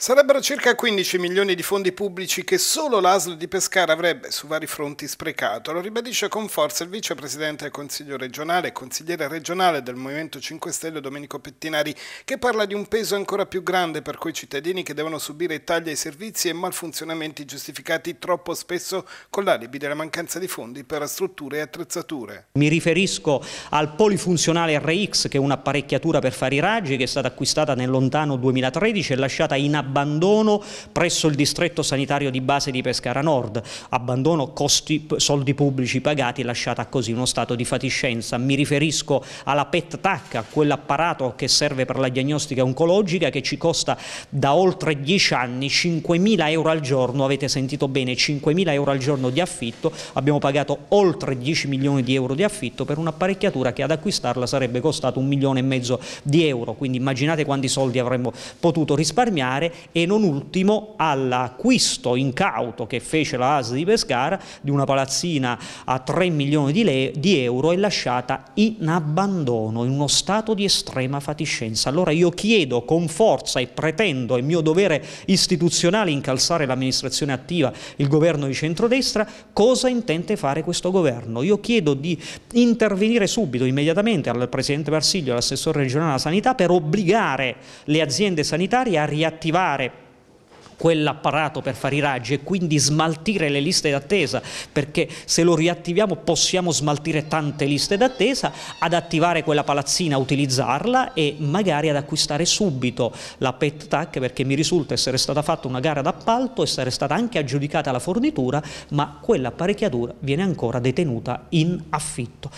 Sarebbero circa 15 milioni di fondi pubblici che solo l'ASL di Pescara avrebbe su vari fronti sprecato, lo ribadisce con forza il vicepresidente del Consiglio regionale e consigliere regionale del Movimento 5 Stelle Domenico Pettinari, che parla di un peso ancora più grande per quei cittadini che devono subire tagli ai servizi e malfunzionamenti giustificati troppo spesso con l'alibi della mancanza di fondi per strutture e attrezzature. Mi riferisco al polifunzionale RX, che è un'apparecchiatura per fare i raggi, che è stata acquistata nel lontano 2013 e lasciata in inabitata abbandono presso il distretto sanitario di base di Pescara Nord, abbandono costi, soldi pubblici pagati e lasciata così uno stato di fatiscenza. Mi riferisco alla PET-TAC, a quell'apparato che serve per la diagnostica oncologica che ci costa da oltre 10 anni 5.000 euro al giorno, avete sentito bene, 5.000 euro al giorno di affitto, abbiamo pagato oltre 10 milioni di euro di affitto per un'apparecchiatura che ad acquistarla sarebbe costato un milione e mezzo di euro, quindi immaginate quanti soldi avremmo potuto risparmiare e non ultimo all'acquisto incauto che fece la AS di Pescara di una palazzina a 3 milioni di, di euro e lasciata in abbandono, in uno stato di estrema fatiscenza. Allora io chiedo con forza e pretendo, è mio dovere istituzionale incalzare l'amministrazione attiva, il governo di centrodestra, cosa intende fare questo governo. Io chiedo di intervenire subito, immediatamente, al Presidente Marsiglio e all'assessore regionale della sanità per obbligare le aziende sanitarie a riattivare aumentare quell'apparato per fare i raggi e quindi smaltire le liste d'attesa, perché se lo riattiviamo possiamo smaltire tante liste d'attesa, ad attivare quella palazzina, utilizzarla e magari ad acquistare subito la PET TAC perché mi risulta essere stata fatta una gara d'appalto, essere stata anche aggiudicata la fornitura, ma quell'apparecchiatura viene ancora detenuta in affitto.